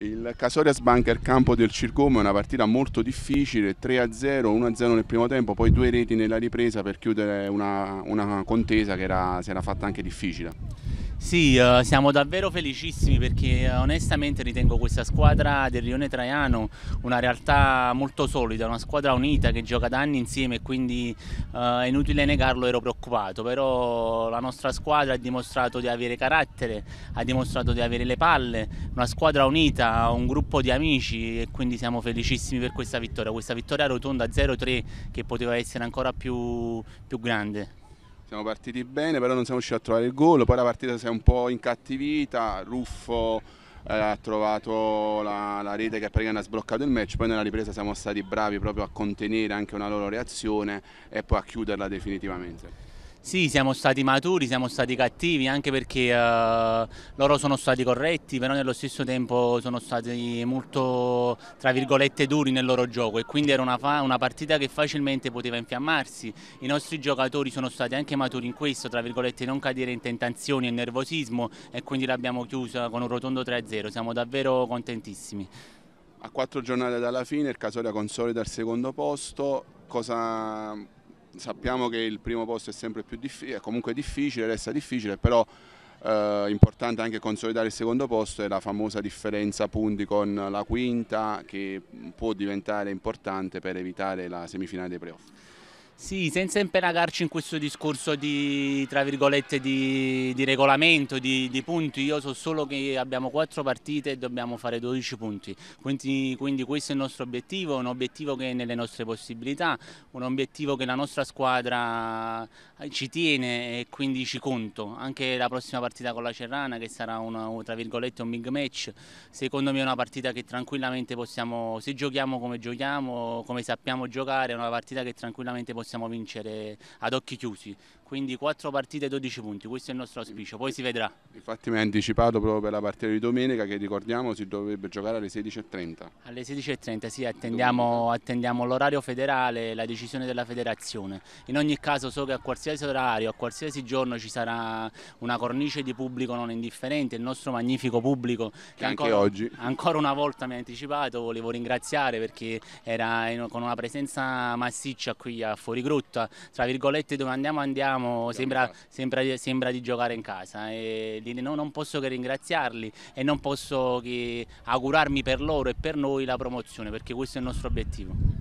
Il Casorias Bunker Campo del Circome è una partita molto difficile, 3-0, 1-0 nel primo tempo, poi due reti nella ripresa per chiudere una, una contesa che era, si era fatta anche difficile. Sì, uh, siamo davvero felicissimi perché uh, onestamente ritengo questa squadra del Rione Traiano una realtà molto solida, una squadra unita che gioca da anni insieme e quindi uh, è inutile negarlo, ero preoccupato, però la nostra squadra ha dimostrato di avere carattere, ha dimostrato di avere le palle, una squadra unita, un gruppo di amici e quindi siamo felicissimi per questa vittoria, questa vittoria rotonda 0-3 che poteva essere ancora più, più grande siamo partiti bene, però non siamo riusciti a trovare il gol, poi la partita si è un po' incattivita, Ruffo eh, ha trovato la, la rete che praticamente ha sbloccato il match, poi nella ripresa siamo stati bravi proprio a contenere anche una loro reazione e poi a chiuderla definitivamente. Sì, siamo stati maturi, siamo stati cattivi anche perché uh, loro sono stati corretti, però nello stesso tempo sono stati molto, tra virgolette, duri nel loro gioco e quindi era una, una, partita che facilmente poteva infiammarsi. I nostri giocatori sono stati anche maturi in questo, tra virgolette, non cadere in tentazioni e nervosismo e quindi l'abbiamo chiusa con un rotondo 3-0, siamo davvero contentissimi. A quattro giornate dalla fine il Casoria consolida il secondo posto, cosa sappiamo che il primo posto è sempre più difficile, comunque difficile, resta difficile, però eh, importante anche consolidare il secondo posto e la famosa differenza punti con la quinta che mm, può diventare importante per evitare la semifinale dei playoff. Sì, senza impenagarci in questo discorso di, di, di regolamento, di, di, punti, io so solo che abbiamo quattro partite e dobbiamo fare 12 punti, quindi, quindi, questo è il nostro obiettivo, un obiettivo che è nelle nostre possibilità, un obiettivo che la nostra squadra eh, ci tiene e quindi ci conto, anche la prossima partita con la Cerrana che sarà una, un big match, secondo me è una partita che tranquillamente possiamo, se giochiamo come giochiamo, come sappiamo giocare, è una partita che tranquillamente possiamo possiamo vincere ad occhi chiusi, quindi 4 partite e 12 punti, questo è il nostro auspicio, poi si vedrà. Infatti mi ha anticipato proprio per la partita di domenica che ricordiamo si dovrebbe giocare alle 16.30. Alle 16.30 sì, attendiamo, attendiamo l'orario federale, la decisione della federazione. In ogni caso so che a qualsiasi orario, a qualsiasi giorno ci sarà una cornice di pubblico non indifferente, il nostro magnifico pubblico che, che anche ancora, oggi. ancora una volta mi ha anticipato, volevo ringraziare perché era in, con una presenza massiccia qui a Fuorigrotta, tra virgolette dove andiamo andiamo giochiamo, sembra, sembra, sembra, di giocare in casa. E no, non posso che ringraziarli e non posso che augurarmi per loro e per noi la promozione perché questo è il nostro obiettivo.